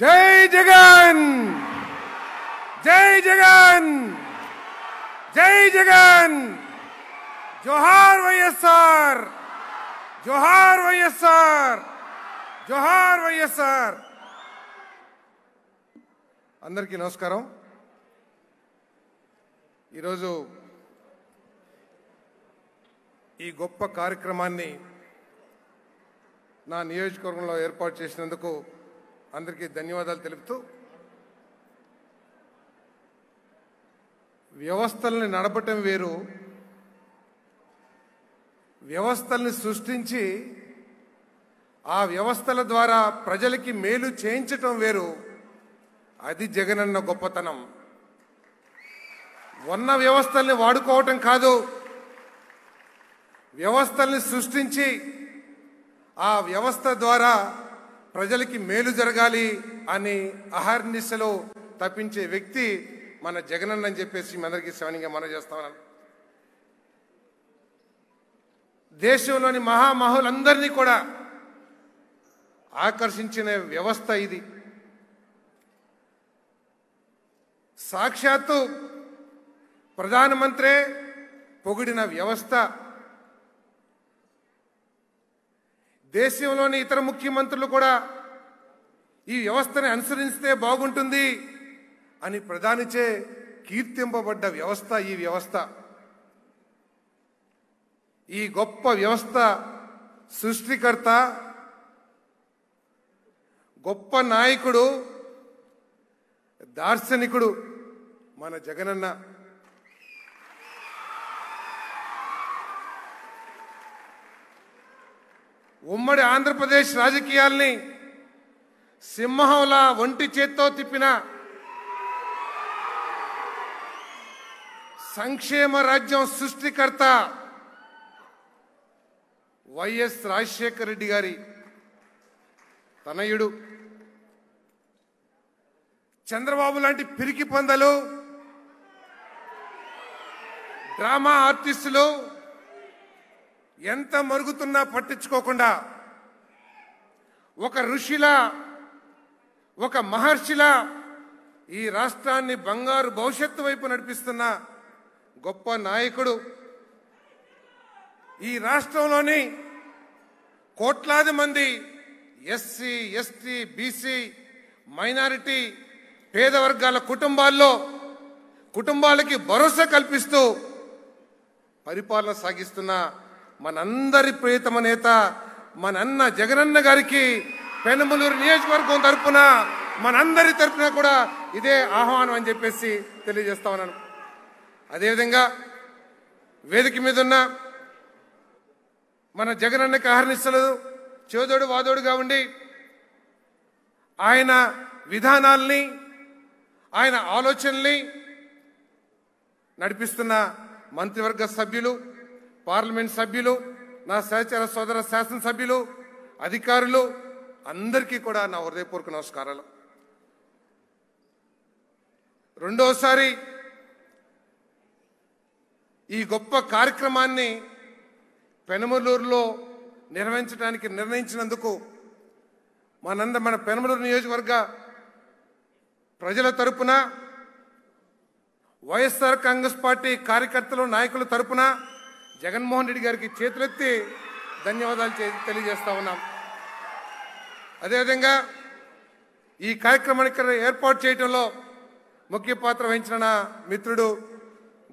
జై జగన్ జై జగన్ జై జగన్ జోహార్ వైఎస్ఆర్ జోహార్ వైఎస్ఆర్ జోహార్ వైఎస్ఆర్ అందరికీ నమస్కారం ఈరోజు ఈ గొప్ప కార్యక్రమాన్ని నా నియోజకవర్గంలో ఏర్పాటు చేసినందుకు అందరికీ ధన్యవాదాలు తెలుపుతూ వ్యవస్థల్ని నడపటం వేరు వ్యవస్థల్ని సృష్టించి ఆ వ్యవస్థల ద్వారా ప్రజలకి మేలు చేయించటం వేరు అది జగనన్న గొప్పతనం ఉన్న వ్యవస్థల్ని వాడుకోవటం కాదు వ్యవస్థల్ని సృష్టించి ఆ వ్యవస్థ ద్వారా ప్రజలకి మేలు జరగాలి అని అహర్నిశలో తప్పించే వ్యక్తి మన జగనన్న అని చెప్పేసి మీ అందరికీ శవనిగా మనం చేస్తామన్నాను దేశంలోని మహామహులందరినీ కూడా ఆకర్షించిన వ్యవస్థ ఇది సాక్షాత్తు ప్రధానమంత్రే పొగిడిన వ్యవస్థ దేశంలోని ఇతర ముఖ్యమంత్రులు కూడా ఈ వ్యవస్థని అనుసరిస్తే బాగుంటుంది అని ప్రధానిచే కీర్తింపబడ్డ వ్యవస్థ ఈ వ్యవస్థ ఈ గొప్ప వ్యవస్థ సృష్టికర్త గొప్ప నాయకుడు దార్శనికుడు మన జగనన్న ఉమ్మడి ఆంధ్రప్రదేశ్ రాజకీయాల్ని సింహంలా ఒంటి చేత్తో తిప్పిన సంక్షేమ రాజ్యం సృష్టికర్త వైఎస్ రాజశేఖర రెడ్డి గారి తనయుడు చంద్రబాబు లాంటి పిరికి పందలు డ్రామా ఆర్టిస్టులు ఎంత మరుగుతున్నా పట్టించుకోకుండా ఒక ఋషిలా ఒక మహర్షిలా ఈ రాష్ట్రాన్ని బంగారు భవిష్యత్తు వైపు నడిపిస్తున్న గొప్ప నాయకుడు ఈ రాష్ట్రంలోని కోట్లాది మంది ఎస్సీ ఎస్టీ బీసీ మైనారిటీ పేద వర్గాల కుటుంబాల్లో కుటుంబాలకి భరోసా కల్పిస్తూ పరిపాలన సాగిస్తున్న మనందరి ప్రియతమ నేత మనన్న జగనన్న గారికి పెనమలూరు నియోజకవర్గం తరఫున మనందరి తరఫున కూడా ఇదే ఆహ్వానం అని చెప్పేసి తెలియజేస్తా ఉన్నాను అదేవిధంగా వేదిక మీద ఉన్న మన జగనన్నకి ఆహరణిస్తలు చోదోడు వాదోడుగా ఉండి ఆయన విధానాల్ని ఆయన ఆలోచనల్ని నడిపిస్తున్న మంత్రివర్గ సభ్యులు పార్లమెంట్ సభ్యులు నా సహచర సోదర శాసనసభ్యులు అధికారులు అందరికీ కూడా నా హృదయపూర్వక నమస్కారాలు రెండోసారి ఈ గొప్ప కార్యక్రమాన్ని పెనమలూరులో నిర్వహించడానికి నిర్ణయించినందుకు మనంద మన పెనమలూరు నియోజకవర్గ ప్రజల తరపున వైఎస్ఆర్ కాంగ్రెస్ పార్టీ కార్యకర్తలు నాయకుల తరపున జగన్మోహన్ రెడ్డి గారికి చేతులెత్తి ధన్యవాదాలు తెలియజేస్తా ఉన్నాం అదేవిధంగా ఈ కార్యక్రమానికి ఏర్పాటు చేయడంలో ముఖ్య పాత్ర వహించిన నా మిత్రుడు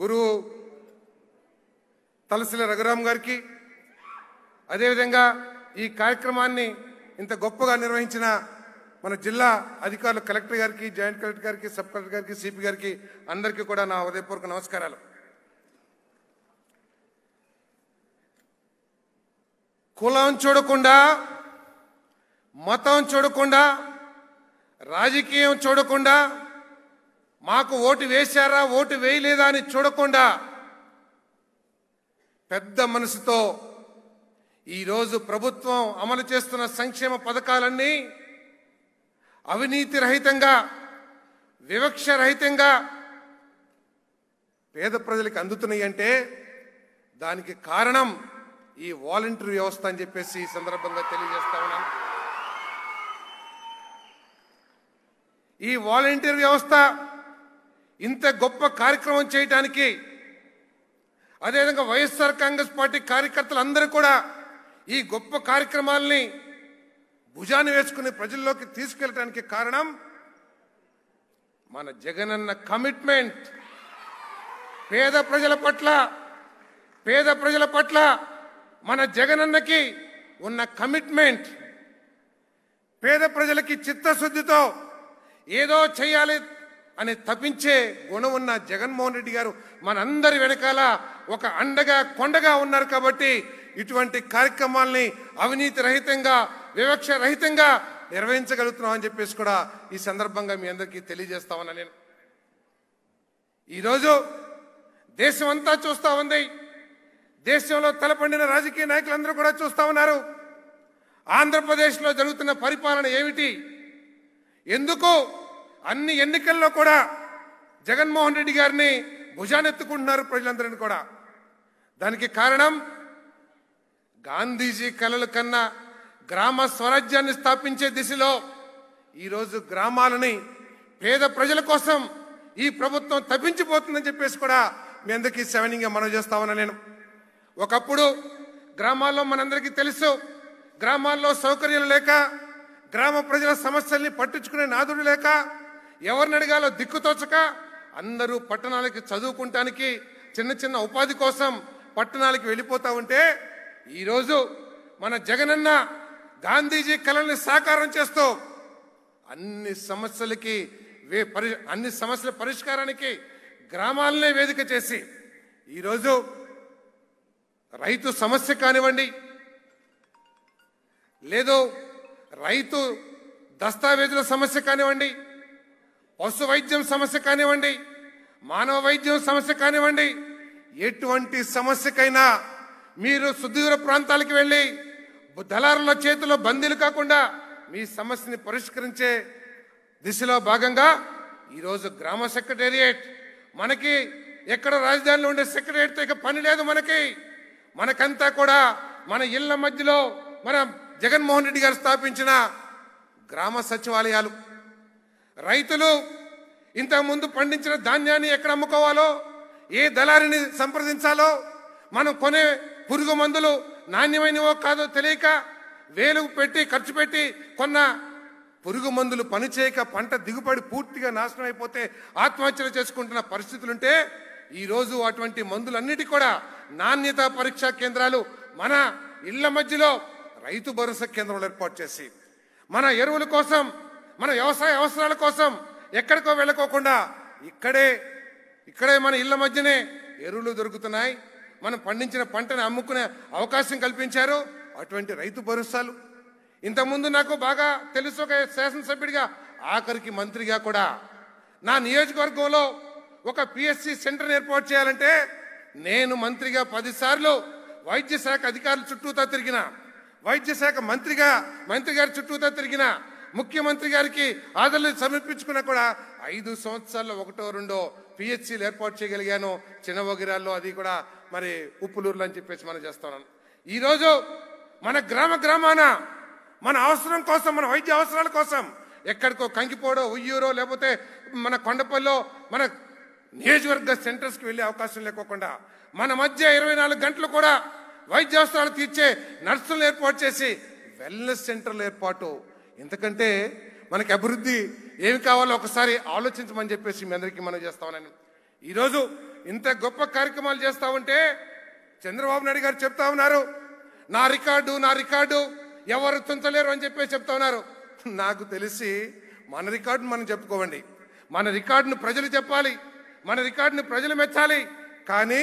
గురువు తలసిల రఘురామ్ గారికి అదేవిధంగా ఈ కార్యక్రమాన్ని ఇంత గొప్పగా నిర్వహించిన మన జిల్లా అధికారులు కలెక్టర్ గారికి జాయింట్ కలెక్టర్ గారికి సబ్ కలెక్టర్ గారికి సిపి గారికి అందరికీ కూడా నా హృదయపూర్వక నమస్కారాలు కులం చూడకుండా మతం చూడకుండా రాజకీయం చూడకుండా మాకు ఓటు వేశారా ఓటు వేయలేదా అని చూడకుండా పెద్ద మనసుతో ఈరోజు ప్రభుత్వం అమలు చేస్తున్న సంక్షేమ పథకాలన్నీ అవినీతి రహితంగా వివక్ష రహితంగా పేద ప్రజలకు అందుతున్నాయి అంటే దానికి కారణం ఈ వాలంటీర్ వ్యవస్థ అని చెప్పేసి ఈ సందర్భంగా తెలియజేస్తా ఉన్నాను ఈ వాలంటీర్ వ్యవస్థ ఇంత గొప్ప కార్యక్రమం చేయటానికి అదేవిధంగా వైఎస్ఆర్ కాంగ్రెస్ పార్టీ కార్యకర్తలందరూ కూడా ఈ గొప్ప కార్యక్రమాల్ని భుజాన్ని వేసుకుని ప్రజల్లోకి తీసుకెళ్ళటానికి కారణం మన జగనన్న కమిట్మెంట్ పేద ప్రజల పట్ల పేద ప్రజల పట్ల మన జగనన్నకి ఉన్న కమిట్మెంట్ పేద ప్రజలకి చిత్తశుద్ధితో ఏదో చేయాలి అని తప్పించే గుణం ఉన్న జగన్మోహన్ రెడ్డి గారు మనందరి వెనకాల ఒక అండగా కొండగా ఉన్నారు కాబట్టి ఇటువంటి కార్యక్రమాల్ని అవినీతి రహితంగా వివక్ష రహితంగా నిర్వహించగలుగుతున్నాం అని చెప్పేసి కూడా ఈ సందర్భంగా మీ అందరికీ తెలియజేస్తామన్నా నేను ఈరోజు దేశమంతా చూస్తూ ఉంది దేశంలో తలపండిన రాజకీయ నాయకులందరూ కూడా చూస్తూ ఉన్నారు ఆంధ్రప్రదేశ్లో జరుగుతున్న పరిపాలన ఏమిటి ఎందుకు అన్ని ఎన్నికల్లో కూడా జగన్మోహన్ రెడ్డి గారిని భుజానెత్తుకుంటున్నారు ప్రజలందరిని కూడా దానికి కారణం గాంధీజీ కలల కన్నా గ్రామ స్వరాజ్యాన్ని స్థాపించే దిశలో ఈరోజు గ్రామాలని పేద ప్రజల కోసం ఈ ప్రభుత్వం తప్పించిపోతుందని చెప్పేసి కూడా మీ అందరికీ సెవెనింగ్గా మనం ఉన్నా నేను ఒకప్పుడు గ్రామాల్లో మనందరికీ తెలుసు గ్రామాల్లో సౌకర్యాలు లేక గ్రామ ప్రజల సమస్యల్ని పట్టించుకునే నాదుడు లేక ఎవరిని అడిగాలో దిక్కుతోచక అందరూ పట్టణాలకి చదువుకుంటానికి చిన్న చిన్న ఉపాధి కోసం పట్టణాలకి వెళ్ళిపోతా ఉంటే ఈరోజు మన జగనన్న గాంధీజీ కళల్ని సాకారం చేస్తూ అన్ని సమస్యలకి వే అన్ని సమస్యల పరిష్కారానికి గ్రామాలనే వేదిక చేసి ఈరోజు రైతు సమస్య కానివ్వండి లేదు రైతు దస్తావేజుల సమస్య కానివ్వండి పశు వైద్యం సమస్య కానివ్వండి మానవ వైద్యం సమస్య కానివ్వండి ఎటువంటి సమస్యకైనా మీరు సుదూర ప్రాంతాలకు వెళ్ళి దళారుల చేతిలో బందీలు కాకుండా మీ సమస్యని పరిష్కరించే దిశలో భాగంగా ఈరోజు గ్రామ సెక్రటేరియట్ మనకి ఎక్కడ రాజధానిలో ఉండే సెక్రటేరియట్తో ఇక పని లేదు మనకి మనకంతా కూడా మన ఇళ్ల మధ్యలో మన జగన్మోహన్ రెడ్డి గారు స్థాపించిన గ్రామ సచివాలయాలు రైతులు ఇంతకుముందు పండించిన ధాన్యాన్ని ఎక్కడ అమ్ముకోవాలో ఏ దళారిని సంప్రదించాలో మనం కొనే పురుగు మందులు నాణ్యమైనవో కాదో తెలియక వేలు పెట్టి ఖర్చు పెట్టి కొన్న పురుగు మందులు పనిచేయక పంట దిగుబడి పూర్తిగా నాశనం అయిపోతే ఆత్మహత్యలు చేసుకుంటున్న పరిస్థితులుంటే ఈరోజు అటువంటి మందులన్నిటి కూడా నాణ్యత పరీక్షా కేంద్రాలు మన ఇళ్ల మధ్యలో రైతు భరోసా కేంద్రాలు ఏర్పాటు చేసి మన ఎరువుల కోసం మన వ్యవసాయ అవసరాల కోసం ఎక్కడికో వెళ్ళకోకుండా ఇక్కడే ఇక్కడే మన ఇళ్ల మధ్యనే ఎరువులు దొరుకుతున్నాయి మనం పండించిన పంటను అమ్ముకునే అవకాశం కల్పించారు అటువంటి రైతు భరోసాలు ఇంతకుముందు నాకు బాగా తెలుసు ఒక శాసనసభ్యుడిగా ఆఖరికి మంత్రిగా కూడా నా నియోజకవర్గంలో ఒక పిఎస్సి సెంటర్ ఏర్పాటు చేయాలంటే నేను మంత్రిగా పదిసార్లు వైద్య శాఖ అధికారుల చుట్టూతా తిరిగిన వైద్య శాఖ మంత్రిగా మంత్రి గారి చుట్టూతా తిరిగిన ముఖ్యమంత్రి గారికి ఆదరణ సమర్పించుకున్నా కూడా ఐదు సంవత్సరాల్లో ఒకటో రెండో పిహెచ్సీలు ఏర్పాటు చేయగలిగాను చిన్న వగిరాల్లో అది కూడా మరి ఉప్పులూరులో అని చెప్పేసి మనం చేస్తున్నాను ఈరోజు మన గ్రామ గ్రామాన మన అవసరం కోసం మన వైద్య అవసరాల కోసం ఎక్కడికో కంకిపోడో ఉయ్యూరో లేకపోతే మన కొండపల్లో మన నియోజకవర్గ సెంటర్స్కి వెళ్ళే అవకాశం లేకోకుండా మన మధ్య ఇరవై గంటలు కూడా వైద్య అవసరాలు తీర్చే నర్సులను ఏర్పాటు చేసి వెల్నెస్ సెంటర్లు ఏర్పాటు ఎందుకంటే మనకి అభివృద్ధి ఏమి కావాలో ఒకసారి ఆలోచించమని చెప్పేసి మీ అందరికీ మనం చేస్తామని ఈరోజు ఇంత గొప్ప కార్యక్రమాలు చేస్తా ఉంటే చంద్రబాబు నాయుడు గారు చెప్తా ఉన్నారు నా రికార్డు నా రికార్డు ఎవరు తుంచలేరు అని చెప్పేసి చెప్తా ఉన్నారు నాకు తెలిసి మన రికార్డును మనం చెప్పుకోవండి మన రికార్డును ప్రజలు చెప్పాలి మన రికార్డుని ప్రజలు మెచ్చాలి కానీ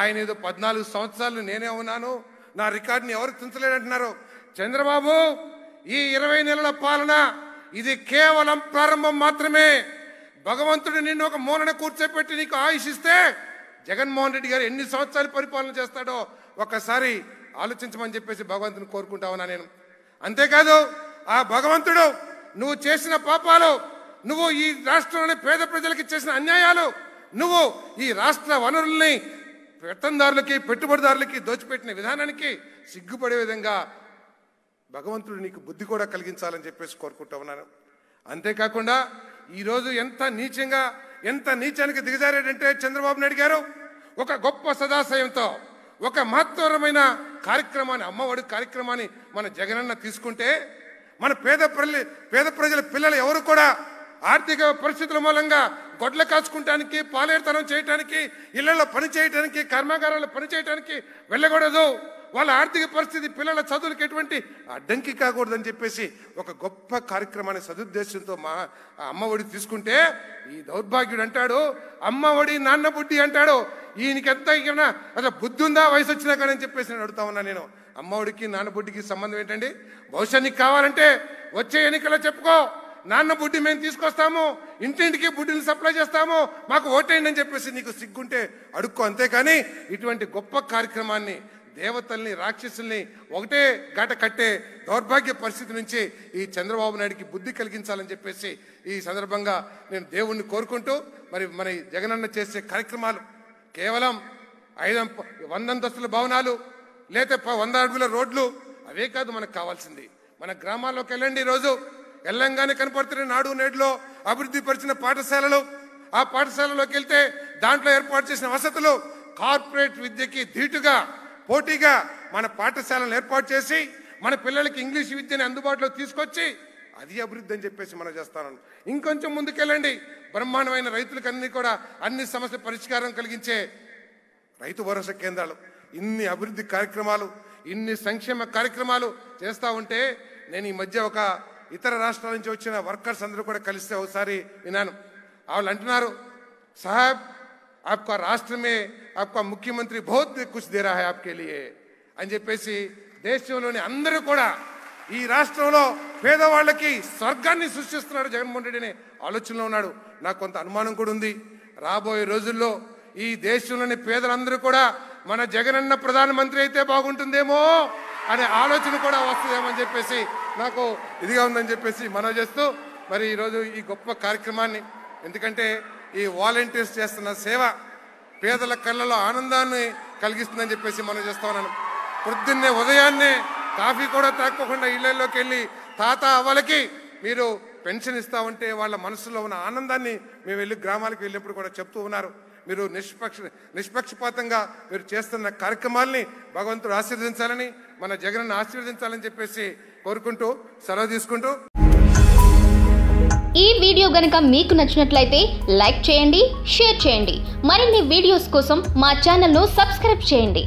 ఆయన ఏదో పద్నాలుగు సంవత్సరాలు నేనే ఉన్నాను నా రికార్డుని ఎవరు తించలేడంటున్నారు చంద్రబాబు ఈ ఇరవై నెలల పాలన ఇది కేవలం ప్రారంభం మాత్రమే భగవంతుడు నిన్ను ఒక మూలన కూర్చోపెట్టి నీకు ఆయుషిస్తే జగన్మోహన్ రెడ్డి గారు ఎన్ని సంవత్సరాలు పరిపాలన చేస్తాడో ఒకసారి ఆలోచించమని చెప్పేసి భగవంతుని కోరుకుంటా ఉన్నా నేను అంతేకాదు ఆ భగవంతుడు నువ్వు చేసిన పాపాలు నువ్వు ఈ రాష్ట్రంలోని పేద ప్రజలకి చేసిన అన్యాయాలు నువ్వు ఈ రాష్ట్ర వనరుల్ని పెత్తందారులకి పెట్టుబడిదారులకి దోచిపెట్టిన విధానానికి సిగ్గుపడే విధంగా భగవంతుడు నీకు బుద్ధి కూడా కలిగించాలని చెప్పేసి కోరుకుంటా ఉన్నాను అంతేకాకుండా ఈరోజు ఎంత నీచంగా ఎంత నీచానికి దిగజారాడంటే చంద్రబాబు నాయుడు గారు ఒక గొప్ప సదాశయంతో ఒక మహత్తరమైన కార్యక్రమాన్ని అమ్మఒడి కార్యక్రమాన్ని మన జగనన్న తీసుకుంటే మన పేద ప్రజలు పేద ప్రజల పిల్లలు ఎవరు కూడా ఆర్థిక పరిస్థితుల మూలంగా గొడ్లు కాచుకుంటానికి పాలేరుతనం చేయటానికి ఇళ్లలో పని చేయటానికి కర్మాగారాలు పని చేయటానికి వెళ్ళకూడదు వాళ్ళ ఆర్థిక పరిస్థితి పిల్లల చదువులకు ఎటువంటి అడ్డంకి కాకూడదని చెప్పేసి ఒక గొప్ప కార్యక్రమాన్ని సదుద్దేశంతో మా అమ్మఒడి తీసుకుంటే ఈ దౌర్భాగ్యుడు అంటాడు అమ్మఒడి నాన్న బుడ్డి అంటాడు ఈయనకి ఎంత అసలు బుద్ధి ఉందా వయసు వచ్చినా కానీ అని చెప్పేసి నేను అడుగుతా ఉన్నా నేను అమ్మఒడికి నాన్న బుడ్డికి సంబంధం ఏంటండి బహుశా కావాలంటే వచ్చే ఎన్నికల్లో చెప్పుకో నాన్న బుడ్డి మేము తీసుకొస్తాము ఇంటింటికి బుడ్డిని సప్లై చేస్తాము మాకు ఓటేయండి అని చెప్పేసి నీకు సిగ్గుంటే అడుక్కో అంతేకాని ఇటువంటి గొప్ప కార్యక్రమాన్ని దేవతల్ని రాక్షసుల్ని ఒకటే గట కట్టే దౌర్భాగ్య పరిస్థితి నుంచి ఈ చంద్రబాబు నాయుడికి బుద్ధి కలిగించాలని చెప్పేసి ఈ సందర్భంగా నేను దేవుణ్ణి కోరుకుంటూ మరి మన జగనన్న చేసే కార్యక్రమాలు కేవలం ఐదు వందంతస్తుల భవనాలు లేకపోతే వంద అడుగుల రోడ్లు అవే కాదు మనకు కావాల్సింది మన గ్రామాల్లోకి వెళ్ళండి ఈరోజు ఎల్లంగానే కనపడుతున్న నాడు నేడులో అభివృద్ధి పరిచిన పాఠశాలలు ఆ పాఠశాలలోకి వెళ్తే దాంట్లో ఏర్పాటు చేసిన వసతులు కార్పొరేట్ విద్యకి ధీటుగా పోటీగా మన పాఠశాలను ఏర్పాటు చేసి మన పిల్లలకి ఇంగ్లీష్ విద్యని అందుబాటులో తీసుకొచ్చి అది అభివృద్ధి అని చెప్పేసి మనం చేస్తాను ఇంకొంచెం ముందుకెళ్ళండి బ్రహ్మాండమైన రైతులకు అన్ని కూడా అన్ని సమస్య పరిష్కారం కలిగించే రైతు భరోసా కేంద్రాలు ఇన్ని అభివృద్ధి కార్యక్రమాలు ఇన్ని సంక్షేమ కార్యక్రమాలు చేస్తూ ఉంటే నేను ఈ మధ్య ఒక ఇతర రాష్ట్రాల నుంచి వచ్చిన వర్కర్స్ అందరూ కూడా కలిస్తే ఒకసారి విన్నాను వాళ్ళు అంటున్నారు సాహెబ్ ఆప్కా రాష్ట్రమే ఆప్కా ముఖ్యమంత్రి బహుత్ కుష్ దేరా హై ఆప్కే లియే అని చెప్పేసి దేశంలోని అందరూ కూడా ఈ రాష్ట్రంలో పేదవాళ్ళకి స్వర్గాన్ని సృష్టిస్తున్నాడు జగన్మోహన్ రెడ్డి అనే ఆలోచనలో ఉన్నాడు నాకు కొంత అనుమానం కూడా ఉంది రాబోయే రోజుల్లో ఈ దేశంలోని పేదలందరూ కూడా మన జగనన్న ప్రధానమంత్రి అయితే బాగుంటుందేమో అనే ఆలోచన కూడా వస్తుందేమని చెప్పేసి నాకు ఇదిగా ఉందని చెప్పేసి మనవి చేస్తూ మరి ఈరోజు ఈ గొప్ప కార్యక్రమాన్ని ఎందుకంటే ఈ వాలంటీర్స్ చేస్తున్న సేవ పేదల కళ్ళలో ఆనందాన్ని కలిగిస్తుందని చెప్పేసి మనం చేస్తా ఉన్నాను పొద్దున్నే ఉదయాన్నే కాఫీ కూడా తాక్కోకుండా ఇళ్లలోకి వెళ్ళి తాత అవ్వలకి మీరు పెన్షన్ ఉంటే వాళ్ళ మనసులో ఉన్న ఆనందాన్ని మేము వెళ్ళి గ్రామాలకు వెళ్ళినప్పుడు కూడా చెప్తూ ఉన్నారు మీరు నిష్పక్ష నిష్పక్షపాతంగా మీరు చేస్తున్న కార్యక్రమాల్ని భగవంతుడు ఆశీర్వదించాలని మన జగన్ ఆశీర్వదించాలని చెప్పేసి కోరుకుంటూ సెలవు తీసుకుంటూ ఈ వీడియో గనక మీకు నచ్చినట్లయితే లైక్ చేయండి షేర్ చేయండి మరిన్ని వీడియోస్ కోసం మా ఛానల్ను సబ్స్క్రైబ్ చేయండి